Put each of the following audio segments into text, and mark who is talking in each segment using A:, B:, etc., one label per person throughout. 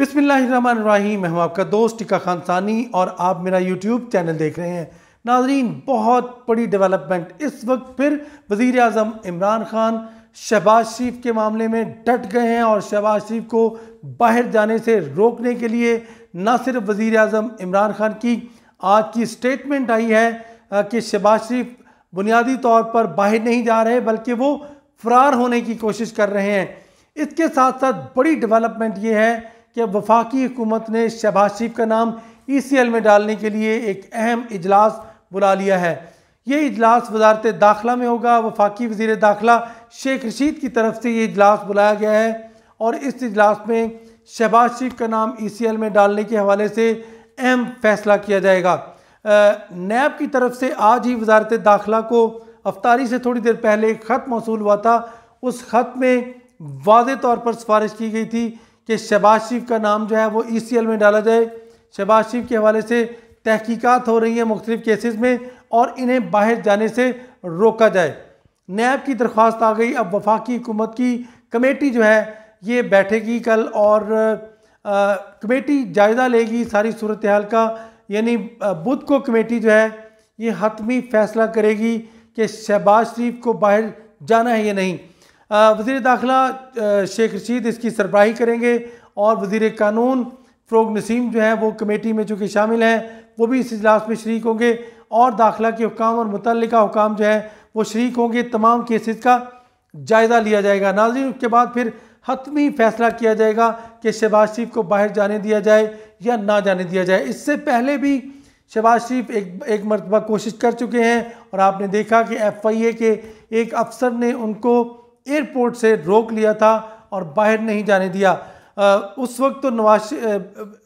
A: बिसमीम हम आपका दोस्त टिका खान सानी और आप मेरा यूट्यूब चैनल देख रहे हैं नाजरीन बहुत बड़ी डेवलपमेंट इस वक्त फिर वज़ी अजम इमरान ख़ान शहबाज शरीफ के मामले में डट गए हैं और शहबाज शरीफ को बाहर जाने से रोकने के लिए ना सिर्फ वज़ी अजम इमरान ख़ान की आज की स्टेटमेंट आई है कि शहबाज शरीफ बुनियादी तौर पर बाहर नहीं जा रहे बल्कि वो फरार होने की कोशिश कर रहे हैं इसके साथ साथ बड़ी डेवलपमेंट ये है कि वफाकी हुकूमत ने शहबाज शरीफ का नाम ई सी एल में डालने के लिए एक अहम इजलास बुला लिया है ये इजलास वजारत दाखिला में होगा वफाकी वजीर दाखिला शेख रशीद की तरफ से ये इजलास बुलाया गया है और इस इजलास में शहबाज शरीफ का नाम ई सी एल में डालने के हवाले से अहम फैसला किया जाएगा नैब की तरफ से आज ही वजारत दाखिला को अफ्तारी से थोड़ी देर पहले एक ख़त मौसू हुआ था उस ख़त में वाज तौर पर सिफारिश की गई थी कि शहबाज शरीफ का नाम जो है वो ई सी एल में डाला जाए शहबाज शरीफ के हवाले से तहकीकत हो रही हैं मुख्तलिफ केसेस में और इन्हें बाहर जाने से रोका जाए नैब की दरख्वास्त आ गई अब वफाकी हुकूमत की कमेटी जो है ये बैठेगी कल और आ, कमेटी जायज़ा लेगी सारी सूरत हाल का यानी बुध को कमेटी जो है ये हतमी फैसला करेगी कि शहबाज शरीफ को बाहर जाना है या नहीं वजीर दाखिला शेख रशीद इसकी सरबराही करेंगे और वजीर कानून फ़रोग नसीम जो है वो कमेटी में चूँकि शामिल हैं वो भी इस इजलास में शर्क होंगे और दाखिला के हुकाम और मुतल हुकाम जो है वो शर्क होंगे तमाम केसेस का जायज़ा लिया जाएगा नाजिन उसके बाद फिर हतमी फैसला किया जाएगा कि शहबाज शरीफ को बाहर जाने दिया जाए या ना जाने दिया जाए इससे पहले भी शहबाज शरीफ एक एक मरतबा कोशिश कर चुके हैं और आपने देखा कि एफ आई ए के एक अफसर ने उनको एयरपोर्ट से रोक लिया था और बाहर नहीं जाने दिया आ, उस वक्त तो नवाज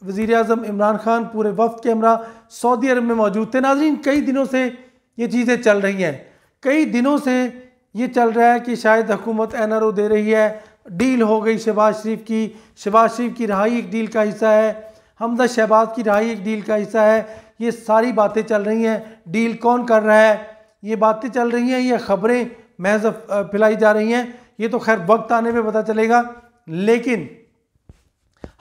A: वज़ी अजम इमरान खान पूरे वफद के हमरा सऊदी अरब में मौजूद थे नाजरीन कई दिनों से ये चीज़ें चल रही हैं कई दिनों से ये चल रहा है कि शायद हुकूमत एन आर ओ दे रही है डील हो गई शहबाज शरीफ की शहबाज शरीफ की रहाई एक डील का हिस्सा है हमदा शहबाज की रहाई एक डील का हिस्सा है ये सारी बातें चल रही हैं डील कौन कर रहा है ये बातें चल रही हैं ये खबरें महज पिलाई जा रही हैं ये तो खैर वक्त आने में पता चलेगा लेकिन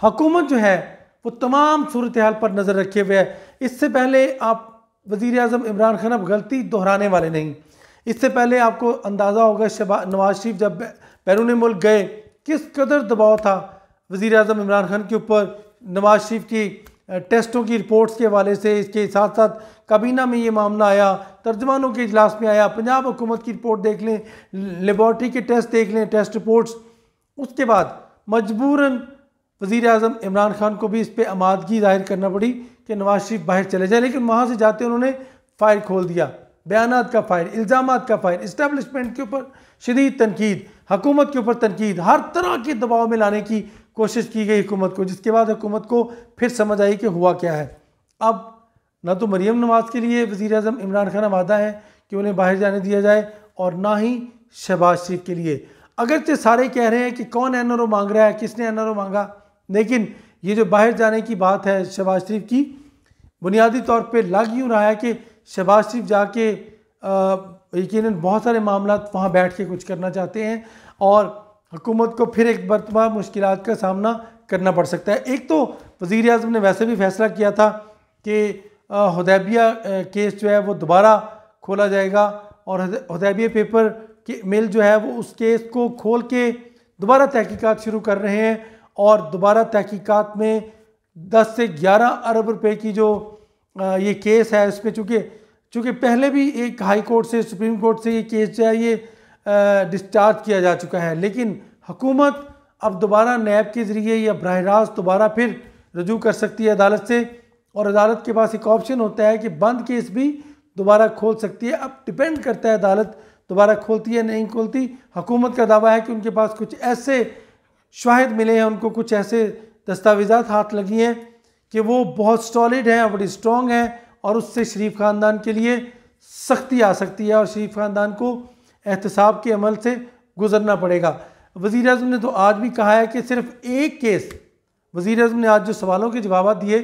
A: हुकूमत जो है वो तमाम सूरत हाल पर नज़र रखे हुए है इससे पहले आप वज़ी अजम इमरान खान अब गलती दोहराने वाले नहीं इससे पहले आपको अंदाज़ा होगा शबा नवाज शरीफ जब बैरून मुल्क गए किस कदर दबाव था वज़ी अजम इमरान खान के ऊपर नवाज शरीफ की टेस्टों की रिपोर्ट्स के हवाले से इसके साथ साथ काबीना में ये मामला आया तर्जमानों के इजलास में आया पंजाब हुकूमत की रिपोर्ट देख लें लेबॉर्ट्री के टेस्ट देख लें टेस्ट रिपोर्ट्स उसके बाद मजबूरन वज़ी अजम इमरान खान को भी इस पर आमादगी जाहिर करना पड़ी कि नवाज शरीफ बाहर चले जाए लेकिन वहाँ से जाते उन्होंने फाइल खोल दिया बयान का फाइल इल्ज़ाम का फाइल इस्टेबलिशमेंट के ऊपर शदीद तनकीद हकूमत के ऊपर तनकीद हर तरह के दबाव में लाने की कोशिश की गई हुकूमत को जिसके बाद हुकूमत को फिर समझ आई कि हुआ क्या है अब ना तो मरीम नवाज़ के लिए वज़ी अजम इमरान खान वादा है कि उन्हें बाहर जाने दिया जाए और ना ही शहबाज शरीफ के लिए अगरचे सारे कह रहे हैं कि कौन एन मांग रहा है किसने एन मांगा लेकिन ये जो बाहर जाने की बात है शहबाज शरीफ की बुनियादी तौर पर लग यूँ रहा है कि शहबाज शरीफ जाके यकीन बहुत सारे मामला वहाँ बैठ के कुछ करना चाहते हैं और हुकूमत को फिर एक मरतबा मुश्किल का सामना करना पड़ सकता है एक तो वज़ी अजम ने वैसे भी फैसला किया था कि हदैबिया केस जो है वो दोबारा खोला जाएगा और हदैबिया पेपर के मिल जो है वो उस केस को खोल के दोबारा तहकीकात शुरू कर रहे हैं और दोबारा तहकीकात में 10 से 11 अरब रुपए की जो ये केस है इस पर चूँकि चूँकि पहले भी एक हाई कोर्ट से सुप्रीम कोर्ट से ये केस जो है ये डिस्चार्ज किया जा चुका है लेकिन हुकूमत अब दोबारा नैब के ज़रिए या बरह रास्त दोबारा फिर रजू कर सकती है अदालत से और अदालत के पास एक ऑप्शन होता है कि बंद केस भी दोबारा खोल सकती है अब डिपेंड करता है अदालत दोबारा खोलती है नहीं खोलती हुकूमत का दावा है कि उनके पास कुछ ऐसे शाहिद मिले हैं उनको कुछ ऐसे दस्तावेजा हाथ लगी हैं कि वो बहुत सॉलिड हैं और बड़ी स्ट्रॉन्ग हैं और उससे शरीफ ख़ानदान के लिए सख्ती आ सकती है और शरीफ ख़ानदान को एहतसाब के अमल से गुजरना पड़ेगा वज़ी अजम ने तो आज भी कहा है कि सिर्फ एक केस वज़ी अजम ने आज जो सवालों के जवाब दिए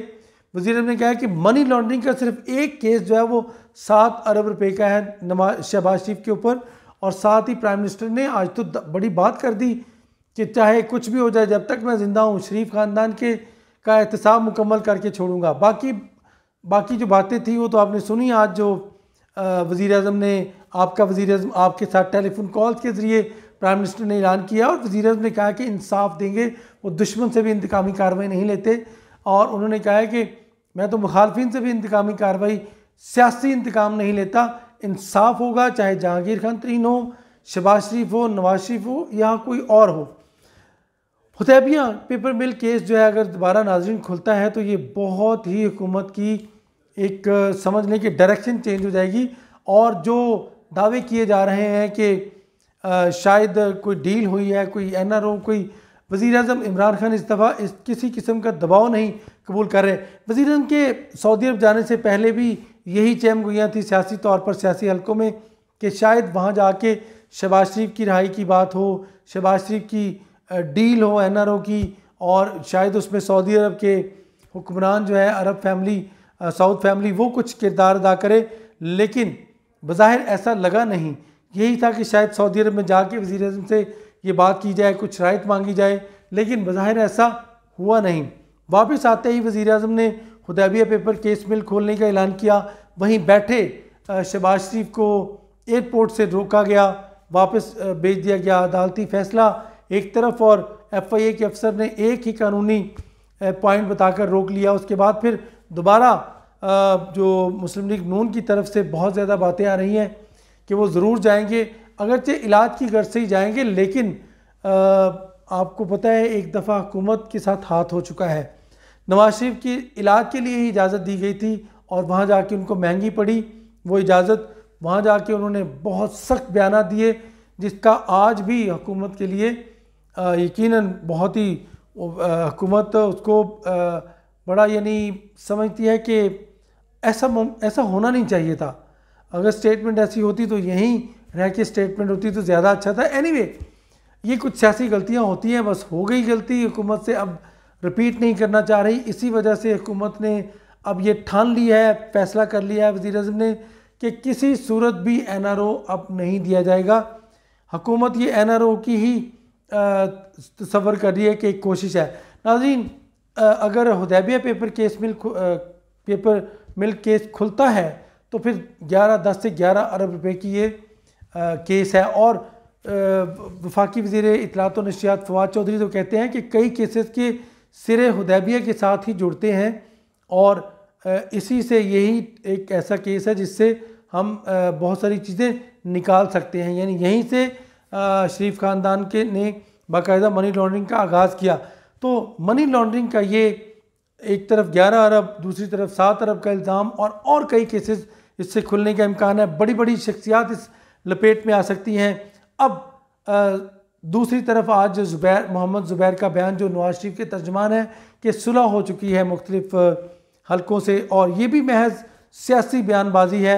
A: वज़ी अजम ने कहा है कि मनी लॉन्ड्रिंग का सिर्फ एक केस जो है वो सात अरब रुपये का है नवाज शहबाज शरीफ के ऊपर और साथ ही प्राइम मिनिस्टर ने आज तो बड़ी बात कर दी कि चाहे कुछ भी हो जाए जब तक मैं ज़िंदा हूँ शरीफ ख़ानदान के का एहतसाब मुकम्मल करके छोड़ूंगा बाकी बाकी जो बातें थी वो तो आपने सुनी आज जो वज़ी अजम ने आपका वज़ी अजम आपके साथ टेलीफोन कॉल के ज़रिए प्राइम मिनिस्टर ने ऐलान किया और वज़ी अजम ने कहा कि इंसाफ देंगे वो दुश्मन से भी इंतकामी कार्रवाई नहीं लेते और उन्होंने कहा है कि मैं तो मुखालफन से भी इंतकामी कार्रवाई सियासी इंतकाम नहीं लेता इंसाफ होगा चाहे जहांगीर खान तरीन हो शबाज शरीफ हो नवाज शरीफ हो या कोई और हो हतैबिया पेपर मिल केस जो है अगर दोबारा नाजरन खुलता है तो ये बहुत ही हुकूमत की एक समझ लें कि डायरेक्शन चेंज हो जाएगी और जो दावे किए जा रहे हैं कि शायद कोई डील हुई है कोई एन आर ओ कोई वज़ी अजम इमरान खान इस दफा इस किसी किस्म का दबाव नहीं कबूल कर रहे वज़ी अजम के सऊदी अरब जाने से पहले भी यही चैम गुयाँ थी सियासी तौर पर सियासी हलकों में कि शायद वहाँ जाके शबाज शरीफ की रहाई की बात हो शबाज शरीफ की डील हो एन आर ओ की और शायद उसमें सऊदी अरब के हुक्मरान जो है अरब फैमिली साउथ फैमिली वो कुछ किरदार अदा करे लेकिन बज़ाहिर ऐसा लगा नहीं यही था कि शायद सऊदी अरब में जाके वज़ी अजम से ये बात की जाए कुछ शरायत मांगी जाए लेकिन बज़ाहिर ऐसा हुआ नहीं वापस आते ही वज़ी अजम ने हुदैबिया पेपर केस मिल खोलने का ऐलान किया वहीं बैठे शहबाज शरीफ को एयरपोर्ट से रोका गया वापस भेज दिया गया अदालती फैसला एक तरफ और एफ आई ए के अफसर ने एक ही कानूनी पॉइंट बताकर रोक लिया उसके बाद फिर दोबारा जो मुस्लिम लीग नून की तरफ से बहुत ज़्यादा बातें आ रही हैं कि वो ज़रूर जाएंगे अगरचे इलाज की गर्ज से ही जाएंगे लेकिन आपको पता है एक दफ़ा हुकूमत के साथ हाथ हो चुका है नवाज शरीफ की इलाज के लिए ही इजाज़त दी गई थी और वहाँ जाके उनको महंगी पड़ी वो इजाज़त वहाँ जाके उन्होंने बहुत सख्त बयान दिए जिसका आज भी हुकूमत के लिए यकीनन बहुत ही हुकूमत उसको बड़ा यानी समझती है कि ऐसा ऐसा होना नहीं चाहिए था अगर स्टेटमेंट ऐसी होती तो यहीं रह के स्टेटमेंट होती तो ज़्यादा अच्छा था एनी anyway, ये कुछ सियासी गलतियाँ होती हैं बस हो गई गलती हुकूमत से अब रिपीट नहीं करना चाह रही इसी वजह से हुकूमत ने अब ये ठान लिया है फैसला कर लिया है वज़ी अजम ने कि किसी सूरत भी एन आर ओ अब नहीं दिया जाएगा हकूमत ये एन आर ओ की ही तस्वर कर रही है कि एक कोशिश है नाजीन अगर Hudaibiya paper case mill paper mill case खुलता है तो फिर 11 10 से 11 अरब रुपए की ये आ, केस है और वफाकी वजीर इतलात नशियात फवाद चौधरी तो कहते हैं कि कई केसेस के सिरे हदैबिया के साथ ही जुड़ते हैं और इसी से यही एक ऐसा केस है जिससे हम बहुत सारी चीज़ें निकाल सकते हैं यानी यहीं से शरीफ ख़ानदान के ने बाकायदा मनी लॉन्ड्रिंग का आगाज़ किया तो मनी लॉन्ड्रिंग का ये एक तरफ 11 अरब दूसरी तरफ 7 अरब का इल्ज़ाम और और कई केसेस इससे खुलने का इम्कान है बड़ी बड़ी शख्सियात इस लपेट में आ सकती हैं अब आ, दूसरी तरफ आज ज़ुबैर मोहम्मद ज़ुबैर का बयान जो नवाज शरीफ के तर्जमान है कि सुलह हो चुकी है मुख्तलिफ हलकों से और ये भी महज सियासी बयानबाजी है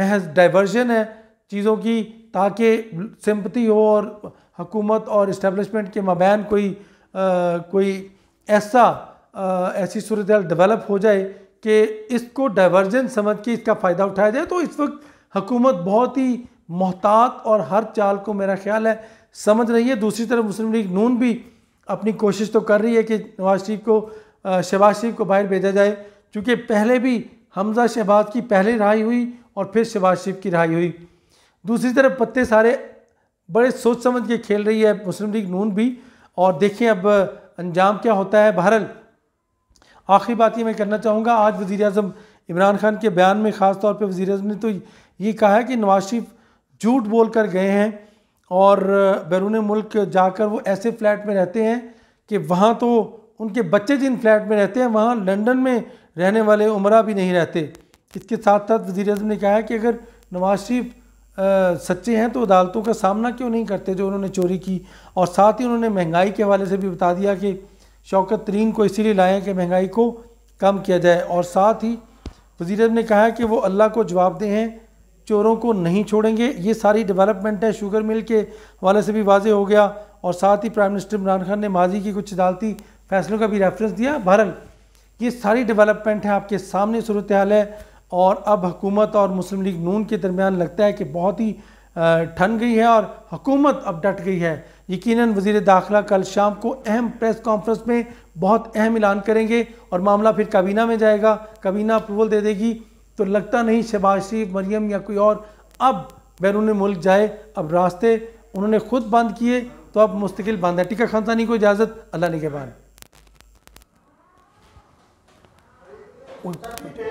A: महज डाइवर्जन है चीज़ों की ताकि सिम्पति हो और हकूमत और इस्टेबलिशमेंट के मबैन कोई आ, कोई ऐसा ऐसी सूरत डेवलप हो जाए कि इसको डाइवर्जन समझ के इसका फ़ायदा उठाया जाए तो इस वक्त हुकूमत बहुत ही मोहतात और हर चाल को मेरा ख्याल है समझ रही है दूसरी तरफ मुस्लिम लीग नून भी अपनी कोशिश तो कर रही है कि नवाज शरीफ को शहबाज शरीफ को बाहर भेजा जाए क्योंकि पहले भी हमजा शहबाज की पहले रहाई हुई और फिर शहबाज शरीफ की रहाई हुई दूसरी तरफ पत्ते सारे बड़े सोच समझ के खेल रही है मुस्लिम लीग नून भी और देखें अब अंजाम क्या होता है बहरल आखिरी बात ये मैं करना चाहूँगा आज वज़ी अजम इमरान खान के बयान में ख़ास तौर पर वज़ी अजम ने तो ये कहा है कि नवाज शरीफ झूठ बोल कर गए हैं और बैरून मुल्क जाकर वो ऐसे फ्लैट में रहते हैं कि वहाँ तो उनके बच्चे जिन फ्लैट में रहते हैं वहाँ लंदन में रहने वाले उमरा भी नहीं रहते इसके साथ साथ वजी अजम ने कहा है कि अगर नवाज शरीफ सच्चे हैं तो अदालतों का सामना क्यों नहीं करते जो उन्होंने चोरी की और साथ ही उन्होंने महंगाई के हवाले से भी बता दिया कि शौकत तरीन को इसीलिए लाएँ कि महंगाई को कम किया जाए और साथ ही वजीर ने कहा है कि वो अल्लाह को जवाब दे हैं चोरों को नहीं छोड़ेंगे ये सारी डेवलपमेंट है शुगर मिल के हवाले से भी वाजे हो गया और साथ ही प्राइम मिनिस्टर इमरान खान ने माजी की कुछ अदालती फैसलों का भी रेफरेंस दिया बहरल ये सारी डेवलपमेंट है आपके सामने सूरत हाल है और अब हुकूमत और मुस्लिम लीग नून के दरमियान लगता है कि बहुत ही ठन गई है और हुकूमत अब डट गई है यकीनन वजीर दाखिला कल शाम को अहम प्रेस कॉन्फ्रेंस में बहुत अहम ऐलान करेंगे और मामला फिर काबीना में जाएगा काबीना अप्रूवल दे देगी तो लगता नहीं शहबाज शरीफ मरियम या कोई और अब बैरून मुल्क जाए अब रास्ते उन्होंने खुद बंद किए तो अब मुस्तकिल बंद है टीका खानसानी को इजाज़त अल्लाह ने के बाद